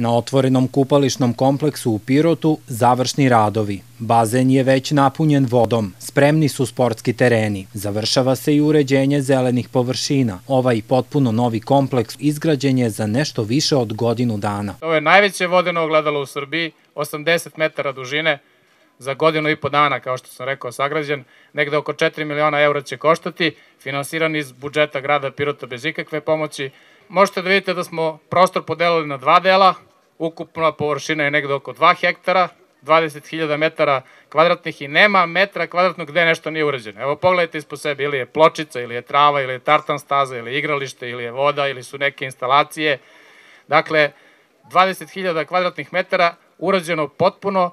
Na otvorenom kupališnom kompleksu u Pirotu završni radovi. Bazen je već napunjen vodom, spremni su sportski tereni. Završava se i uređenje zelenih površina. Ovaj potpuno novi kompleks izgrađen je za nešto više od godinu dana. Ovo je najveće vodeno ogledalo u Srbiji, 80 metara dužine, za godinu i po dana, kao što sam rekao, sagrađen, negde oko 4 miliona eura će koštati, finansiran iz budžeta grada Pirota bez ikakve pomoći. Možete da vidite da smo prostor podelili na dva dela, Ukupna površina je negde oko 2 hektara, 20.000 metara kvadratnih i nema metra kvadratnog gde nešto nije urađeno. Evo pogledajte ispod sebe, ili je pločica, ili je trava, ili je tartan staza, ili je igralište, ili je voda, ili su neke instalacije. Dakle, 20.000 kvadratnih metara urađeno potpuno,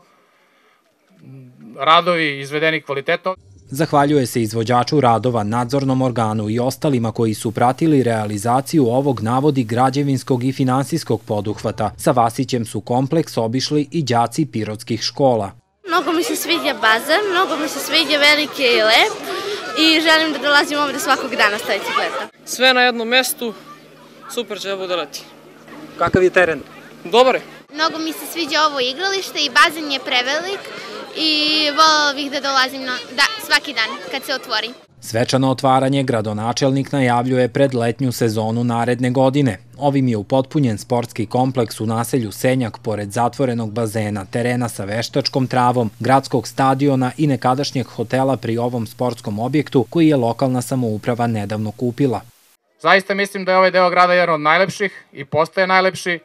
radovi izvedeni kvalitetno. Zahvaljuje se izvođaču radova, nadzornom organu i ostalima koji su pratili realizaciju ovog navodi građevinskog i finansijskog poduhvata. Sa Vasićem su kompleks obišli i đaci pirotskih škola. Mnogo mi se sviđa baza, mnogo mi se sviđa velike i lep i želim da dolazim ovde svakog dana sledećeg leta. Sve na jednom mestu, super će da bude leti. Kakav je teren? Dobar je. Mnogo mi se sviđa ovo igralište i bazen je prevelik, i volao bih da dolazim na, da, svaki dan kad se otvori. Svečano otvaranje gradonačelnik najavljuje pred letnju sezonu naredne godine. Ovim je upotpunjen sportski kompleks u naselju Senjak pored zatvorenog bazena, terena sa veštačkom travom, gradskog stadiona i nekadašnjeg hotela pri ovom sportskom objektu koji je lokalna samouprava nedavno kupila. Zaista mislim da je ovaj deo grada jedan od najlepših i postaje najlepši,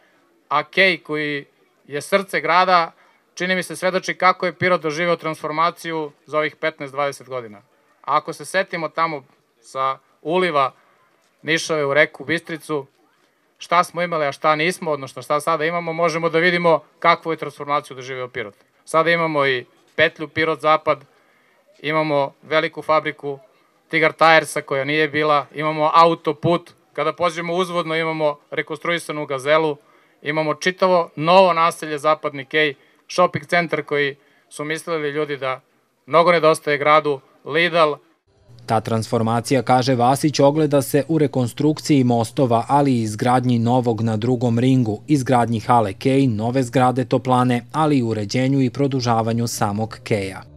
a Kej koji je srce grada čini mi se svedoči kako je Pirot doživeo transformaciju za ovih 15-20 godina. A ako se setimo tamo sa uliva Nišove u reku Bistricu, šta smo imali, a šta nismo, odnosno šta sada imamo, možemo da vidimo kakvu je transformaciju doživeo Pirot. Sada imamo i petlju Pirot Zapad, imamo veliku fabriku Tigar Tijersa koja nije bila, imamo autoput, kada pođemo uzvodno imamo rekonstruisanu gazelu, imamo čitavo novo naselje Zapadni Kej, shopping centar koji su mislili ljudi da mnogo nedostaje gradu, Lidl. Ta transformacija, kaže Vasić, ogleda se u rekonstrukciji mostova, ali i izgradnji novog na drugom ringu, izgradnji hale Kej, nove zgrade toplane, ali i uređenju i produžavanju samog Keja.